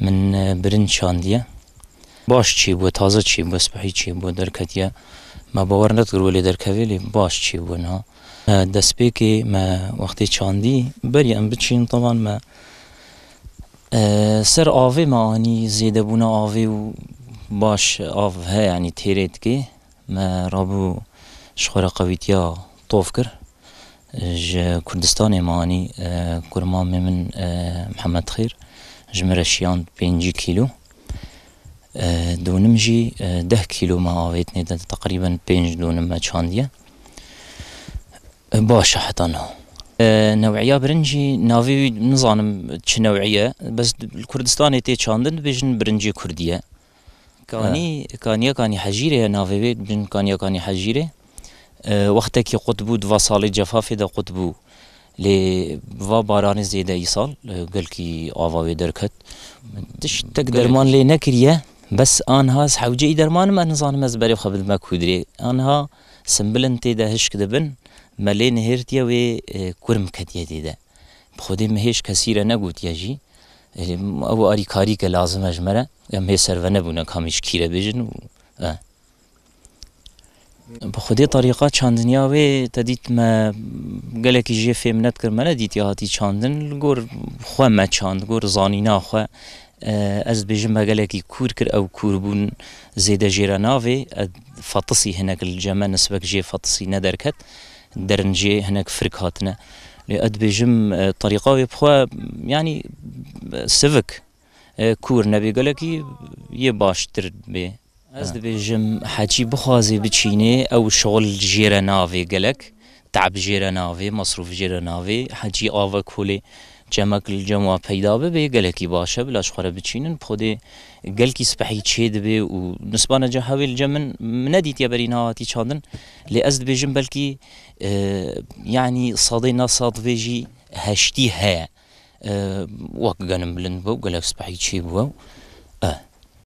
من آه، برن شاندیه باش چی بود تازه چی بود سپهی چی بود درکتیه ما باور نکرد ولی درکوی لی باش چی بود نه دست که ما وقتی چاندی بریم بچین طبعا ما آه، سر آوی ما آنی زیده بونه آوی و باش ها یعنی تیرید که ما رابو شخور قویتیا توف کر ج كردستاني ماني كرمامي آه، من محمد خير ji me re şiyan pêncî kîlo dûnim jî deh kîlo me avêt nêde teqrîben pênc dûnim me çandiye baş e heta niha Newiya birincî navê wî nizanim çi newî ye bes li Kurdistanê tê çandin dibêjin birincî Kurdî ye Kanî kaniyekanî hejîrê ye navê wê bin kaniyekanî hejîrê wextekî qutbû dva salê cefafê de qutbû لی و باران زیده ایسال گل کی آواوی درکت تش تک درمان لی نکریه بس آنها سحوجه ای درمان من نظانم از بری خبر مکودری آنها سنبلن تیده هشک دبن ملی نهرتیه و کرم کتیه دیده خودی مهش کسیره نگوت یجی او آری کاری که لازم اجمره ام هی سرونه بونه کامیش کیره بیجن و اه. په خودی طریقه چاندنیا و تدید ما گله کی جه فهم نت کر من دیت هاتی چاندن گور خو ما چاند گور زانینا خو از بجم گله کی کور کر او کور بون زیده جیرانا و فطسی هنک الجما نسبک جه فطسی ندرکت درنجه هنک فرکاتنا لأد بجم طريقة بخوا يعني سفك كور نبي قالك يباش ترد بي از دبیم حتی بخوازی بچینی، او شغل جیر نافی گلک، تعب جیر نافی، مصرف جیر نافی، حتی آوا کلی جمعل جمع پیدا به بی گلکی باشه، بلاش خوره بچینن، خودی گلکی سپهی چه دبی و نسبان جهایل جمن ندید یا برین هاتی چندن، لی از دبیم بلکی یعنی صادی نصاد ویجی هشتی ها وقت گنبلن بود گلک سپهی چی بود.